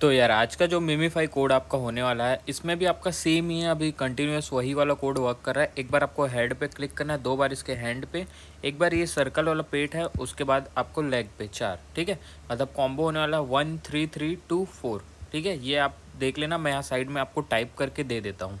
तो यार आज का जो मेमीफाई कोड आपका होने वाला है इसमें भी आपका सेम ही है अभी कंटिन्यूस वही वाला कोड वर्क कर रहा है एक बार आपको हेड पे क्लिक करना है दो बार इसके हैंड पे एक बार ये सर्कल वाला पेट है उसके बाद आपको लेग पे चार ठीक है मतलब कॉम्बो होने वाला है one three three two four ठीक है ये आप देख लेना मैं यहाँ साइड में आपको टाइप करके दे देता हूँ